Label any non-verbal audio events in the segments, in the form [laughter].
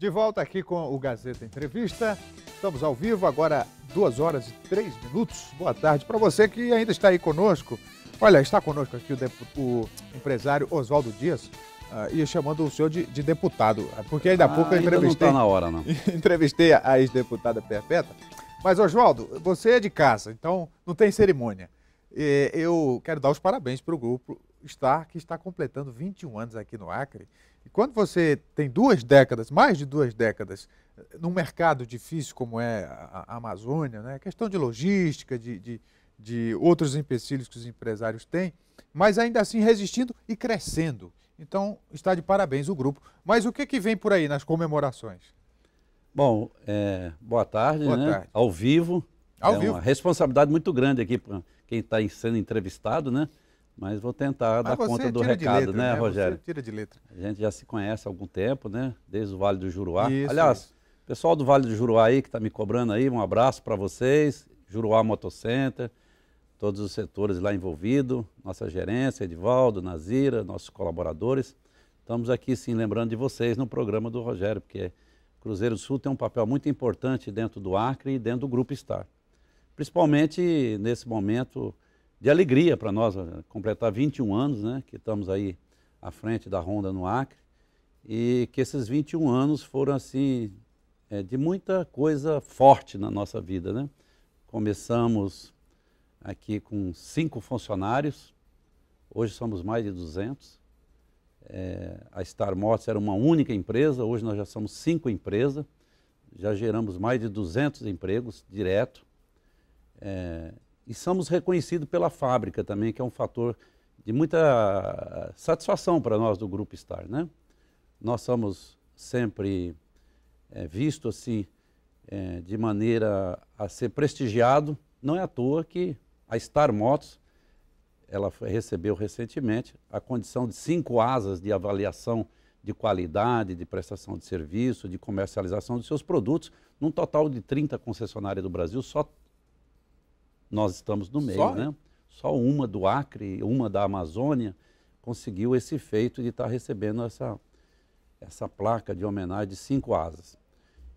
De volta aqui com o Gazeta Entrevista. Estamos ao vivo, agora 2 horas e 3 minutos. Boa tarde para você que ainda está aí conosco. Olha, está conosco aqui o, o empresário Oswaldo Dias. Uh, chamando o senhor de, de deputado, ah, porque ainda há ah, pouco eu entrevistei. Não tá na hora, não. [laughs] entrevistei a, a ex-deputada Perpétua. Mas, Oswaldo, você é de casa, então não tem cerimônia. E, eu quero dar os parabéns para o grupo está, que está completando 21 anos aqui no Acre. E quando você tem duas décadas, mais de duas décadas, eh, num mercado difícil como é a, Amazônia, né? questão de logística, de, de, de outros empecilhos que os empresários têm, mas ainda assim resistindo e crescendo. Então, está de parabéns o grupo. Mas o que, que vem por aí nas comemorações? Bom, é, boa tarde, boa né? tarde. Ao vivo. Ao é vivo. uma responsabilidade muito grande aqui para quem está sendo entrevistado, né? Mas vou tentar Mas dar conta do recado, letra, né, né, Rogério? Você tira de letra. A gente já se conhece há algum tempo, né? Desde o Vale do Juruá. Isso, Aliás, isso. pessoal do Vale do Juruá aí que está me cobrando aí, um abraço para vocês. Juruá Motocenter, todos os setores lá envolvidos, nossa gerência, Edivaldo, Nazira, nossos colaboradores. Estamos aqui sim lembrando de vocês no programa do Rogério, porque Cruzeiro do Sul tem um papel muito importante dentro do Acre e dentro do Grupo Star. Principalmente nesse momento de alegria para nós, né? completar 21 anos, né, que estamos aí à frente da Ronda no Acre, e que esses 21 anos foram assim, é, de muita coisa forte na nossa vida. Né? Começamos aqui com cinco funcionários, hoje somos mais de 200. É, a Star Motors era uma única empresa, hoje nós já somos cinco empresas, já geramos mais de 200 empregos direto. É, e somos reconhecidos pela fábrica também, que é um fator de muita ah, satisfação para nós do Grupo Star. Né? Nós somos sempre é, eh, vistos assim, é, de maneira a ser prestigiado. Não é à toa que a Star Motos ela recebeu recentemente a condição de cinco asas de avaliação de qualidade, de prestação de serviço, de comercialização dos seus produtos, num total de 30 concessionárias do Brasil, só nós estamos no meio, Só? né? Só uma do Acre, uma da Amazônia, conseguiu esse feito de estar tá recebendo essa, essa placa de homenagem de cinco asas.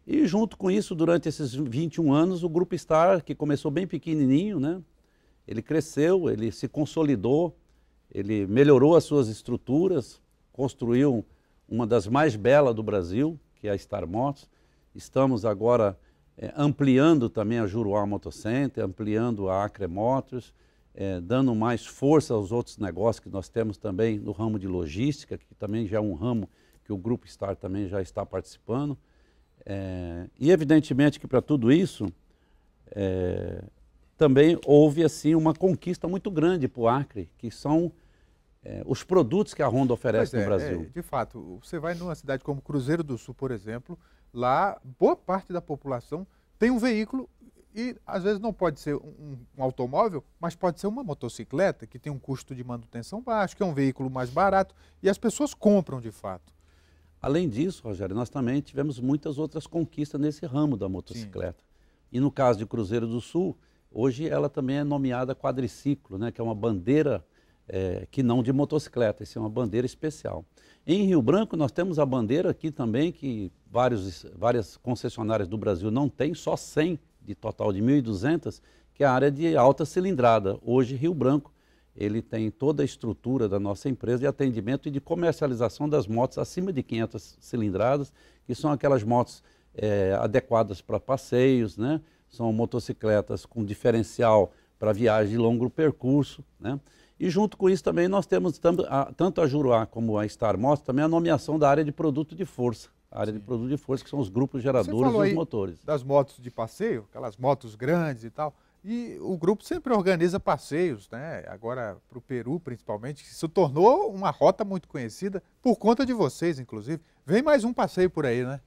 E junto com isso, durante esses 21 anos, o Grupo Star, que começou bem pequenininho, né? ele cresceu, ele se consolidou, ele melhorou as suas estruturas, construiu uma das mais belas do Brasil, que é a Star Motors. Estamos agora é, ampliando também a Juruá Motocenter, ampliando a Acre Motors, é, dando mais força aos outros negócios que nós temos também no ramo de logística, que também já é um ramo que o Grupo Star também já está participando. É, e evidentemente que para tudo isso é, também houve assim uma conquista muito grande para o Acre, que são é, os produtos que a Honda oferece é, no Brasil. É, de fato, você vai numa cidade como Cruzeiro do Sul, por exemplo, lá boa parte da população tem um veículo e às vezes não pode ser um, um automóvel, mas pode ser uma motocicleta que tem um custo de manutenção baixo, que é um veículo mais barato e as pessoas compram de fato. Além disso, Rogério, nós também tivemos muitas outras conquistas nesse ramo da motocicleta. Sim. E no caso de Cruzeiro do Sul, hoje ela também é nomeada quadriciclo, né, que é uma bandeira é, que não de motocicleta, isso é uma bandeira especial. Em Rio Branco nós temos a bandeira aqui também, que vários, várias concessionárias do Brasil não têm, só 100 de total de 1.200, que é a área de alta cilindrada. Hoje Rio Branco ele tem toda a estrutura da nossa empresa de atendimento e de comercialização das motos acima de 500 cilindradas, que são aquelas motos é, adequadas para passeios, né? são motocicletas com diferencial para viagem de longo percurso. Né? E junto com isso também nós temos tanto a Juruá como a Star Motors também a nomeação da área de produto de força. A área Sim. de produto de força, que são os grupos geradores e os motores. Das motos de passeio, aquelas motos grandes e tal. E o grupo sempre organiza passeios, né? Agora para o Peru, principalmente, que se tornou uma rota muito conhecida por conta de vocês, inclusive. Vem mais um passeio por aí, né?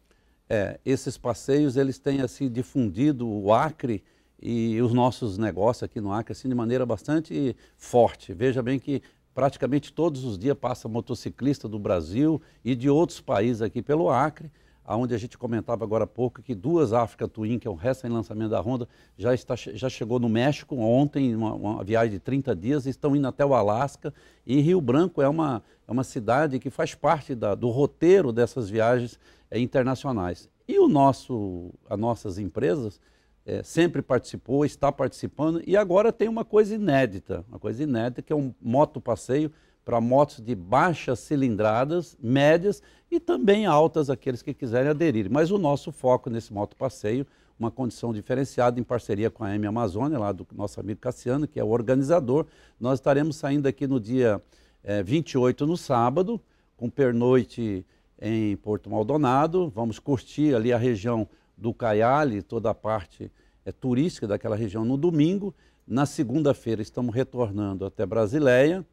É, esses passeios eles têm assim difundido o Acre e os nossos negócios aqui no Acre assim, de maneira bastante forte. Veja bem que praticamente todos os dias passa motociclista do Brasil e de outros países aqui pelo Acre, onde a gente comentava agora há pouco que duas África Twin, que é o recém-lançamento da Honda, já, está, já chegou no México ontem, uma, uma viagem de 30 dias, estão indo até o Alasca e Rio Branco é uma, é uma cidade que faz parte da, do roteiro dessas viagens é, internacionais. E o nosso, as nossas empresas é, sempre participou, está participando e agora tem uma coisa inédita, uma coisa inédita que é um moto passeio para motos de baixas cilindradas, médias e também altas aqueles que quiserem aderir. Mas o nosso foco nesse moto passeio, uma condição diferenciada em parceria com a M Amazônia, lá do nosso amigo Cassiano, que é o organizador, nós estaremos saindo aqui no dia é, 28 no sábado, com pernoite em Porto Maldonado, vamos curtir ali a região do Caiale, toda a parte é, turística daquela região no domingo. Na segunda-feira estamos retornando até Brasileia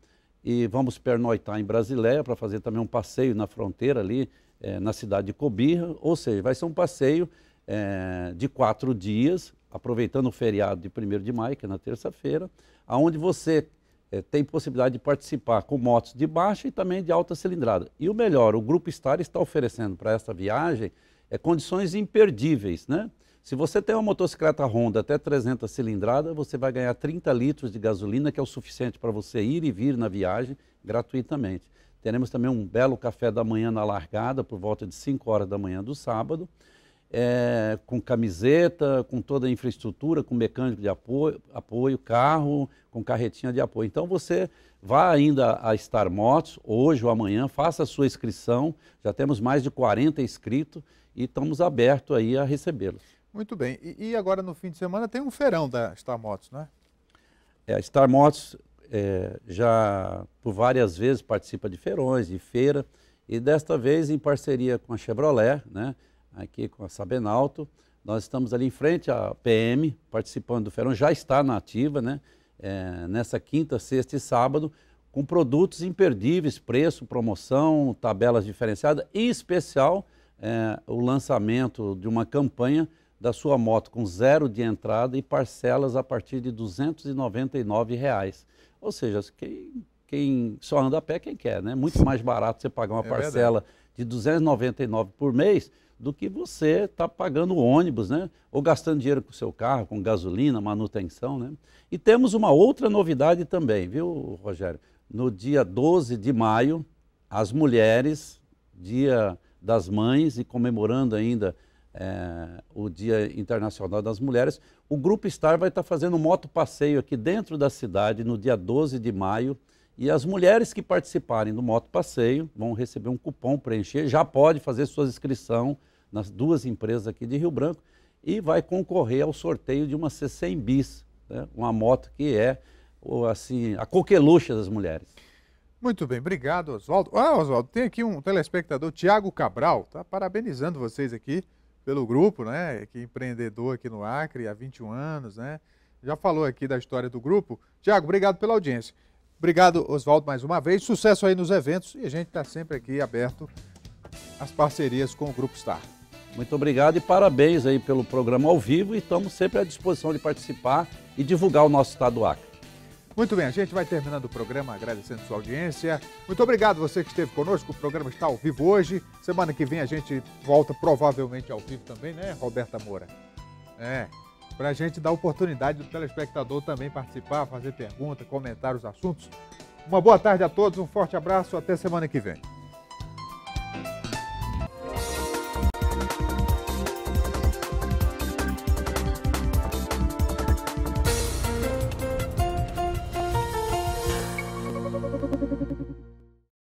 e vamos pernoitar em Brasileia para fazer também um passeio na fronteira ali, é, na cidade de Cobirra. Ou seja, vai ser um passeio é, de quatro dias, aproveitando o feriado de 1 de maio, que é na terça-feira, aonde você é, tem possibilidade de participar com motos de baixa e também de alta cilindrada. E o melhor, o Grupo Star está oferecendo para essa viagem é, condições imperdíveis, né? Se você tem uma motocicleta Honda até 300 cilindrada, você vai ganhar 30 litros de gasolina, que é o suficiente para você ir e vir na viagem gratuitamente. Teremos também um belo café da manhã na largada, por volta de 5 horas da manhã do sábado, é, com camiseta, com toda a infraestrutura, com mecânico de apoio, apoio, carro, com carretinha de apoio. Então você vá ainda a Star Motos, hoje ou amanhã, faça a sua inscrição, já temos mais de 40 inscritos e estamos abertos aí a recebê-los. Muito bem. E, e, agora no fim de semana tem um feirão da Star Motos, não é? é a Star Motos é, já por várias vezes participa de feirões, de feira, e desta vez em parceria com a Chevrolet, né, aqui com a Sabenalto, nós estamos ali em frente à PM, participando do feirão, já está na ativa, né, é, nessa quinta, sexta e sábado, com produtos imperdíveis, preço, promoção, tabelas diferenciadas, em especial é, o lançamento de uma campanha da sua moto com zero de entrada e parcelas a partir de R$ reais. Ou seja, quem, quem, só anda a pé, é quem quer, né? Muito mais barato você pagar uma é parcela verdade. de 299 por mês do que você está pagando ônibus, né? Ou gastando dinheiro com o seu carro, com gasolina, manutenção, né? E temos uma outra novidade também, viu, Rogério? No dia 12 de maio, as mulheres, dia das Mães e comemorando ainda é, o Dia Internacional das Mulheres, o Grupo Star vai estar fazendo um moto passeio aqui dentro da cidade no dia 12 de maio. E as mulheres que participarem do moto passeio vão receber um cupom preencher, já pode fazer sua inscrição nas duas empresas aqui de Rio Branco e vai concorrer ao sorteio de uma C100 bis, né? uma moto que é assim, a coqueluche das mulheres. Muito bem, obrigado, Oswaldo. Ah, Oswaldo, tem aqui um telespectador, Tiago Cabral, tá parabenizando vocês aqui pelo grupo, né? Que é empreendedor aqui no Acre há 21 anos, né? Já falou aqui da história do grupo. Tiago, obrigado pela audiência. Obrigado, Oswaldo, mais uma vez. Sucesso aí nos eventos e a gente está sempre aqui aberto às parcerias com o Grupo Star. Muito obrigado e parabéns aí pelo programa ao vivo e estamos sempre à disposição de participar e divulgar o nosso estado do Acre. Muito bem, a gente vai terminando o programa agradecendo sua audiência. Muito obrigado você que esteve conosco. O programa está ao vivo hoje. Semana que vem a gente volta provavelmente ao vivo também, né, Roberta Moura? É. Para a gente dar oportunidade do telespectador também participar, fazer pergunta, comentar os assuntos. Uma boa tarde a todos, um forte abraço, até semana que vem.